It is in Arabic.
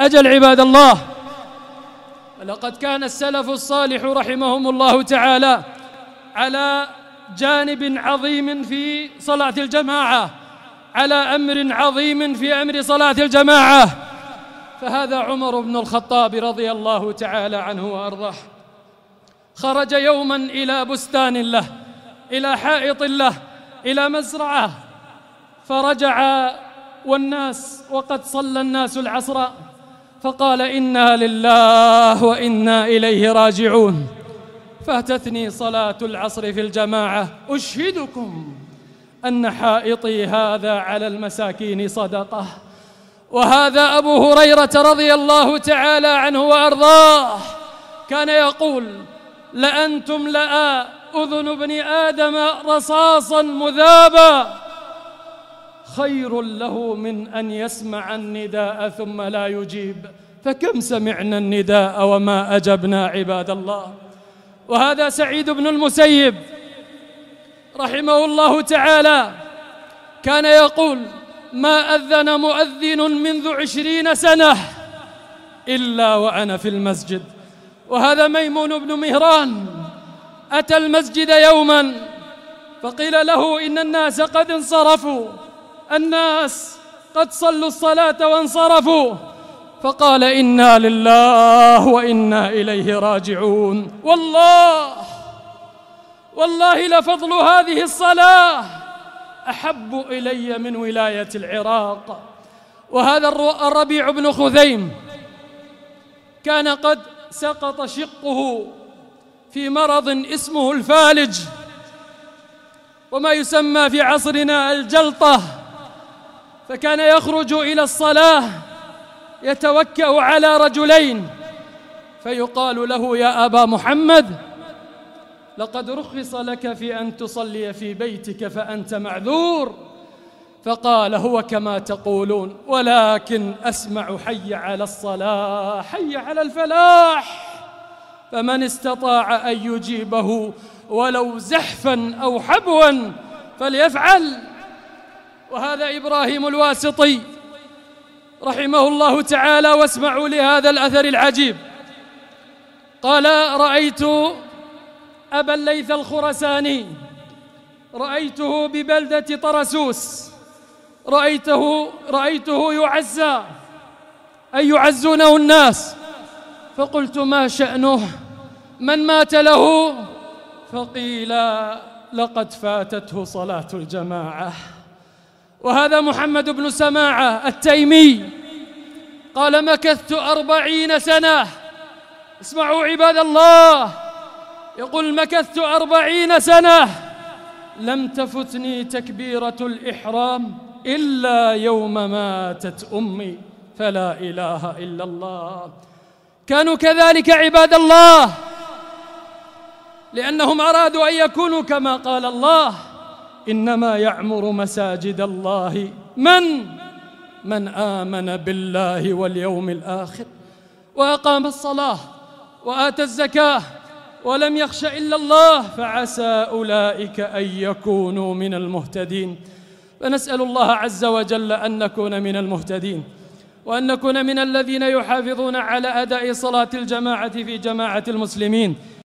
أجل عباد الله لقد كان السلف الصالح رحمهم الله تعالى على جانب عظيم في صلاة الجماعة على أمر عظيم في أمر صلاة الجماعة فهذا عمر بن الخطاب رضي الله تعالى عنه وأرضاه خرج يوما إلى بستان له إلى حائط له إلى مزرعة فرجع والناس وقد صلى الناس العصر فقال إنا لله وإنا إليه راجعون فاتتني صلاة العصر في الجماعة أشهدكم أن حائطي هذا على المساكين صدقة وهذا أبو هريرة رضي الله تعالى عنه وأرضاه كان يقول لأنتم لآ أذن ابن آدم رصاصا مذابا خير له من أن يسمع النداء ثم لا يجيب فكم سمعنا النداء وما أجبنا عباد الله وهذا سعيد بن المسيب رحمه الله تعالى كان يقول ما أذن مؤذن منذ عشرين سنة إلا وأنا في المسجد وهذا ميمون بن مهران أتى المسجد يوما فقيل له إن الناس قد انصرفوا الناس قد صلوا الصلاة وانصرفوا فقال إنا لله وإنا إليه راجعون والله والله لفضل هذه الصلاة أحب إلي من ولاية العراق وهذا الربيع بن خذيم كان قد سقط شقه في مرض اسمه الفالج وما يسمى في عصرنا الجلطة فكان يخرج إلى الصلاة يتوكأ على رجلين فيقال له يا أبا محمد لقد رخص لك في أن تصلي في بيتك فأنت معذور فقال هو كما تقولون ولكن أسمع حي على الصلاة حي على الفلاح فمن استطاع أن يجيبه ولو زحفا أو حبوا فليفعل وهذا إبراهيم الواسطي رحمه الله تعالى واسمعوا لهذا الأثر العجيب قال رأيت أبا الليث الخرساني رأيته ببلدة طرسوس رأيته رأيته يعزى أي يعزونه الناس فقلت ما شأنه من مات له فقيل لقد فاتته صلاة الجماعة وهذا محمد بن سماعة التيمي قال مكثت أربعين سنة اسمعوا عباد الله يقول مكثت أربعين سنة لم تفتني تكبيرة الإحرام إلا يوم ماتت أمي فلا إله إلا الله كانوا كذلك عباد الله لأنهم أرادوا أن يكونوا كما قال الله إنما يعمر مساجد الله من من آمن بالله واليوم الآخر وأقام الصلاة وآتى الزكاة ولم يخش إلا الله فعسى أولئك أن يكونوا من المهتدين فنسأل الله عز وجل أن نكون من المهتدين وأن نكون من الذين يحافظون على أداء صلاة الجماعة في جماعة المسلمين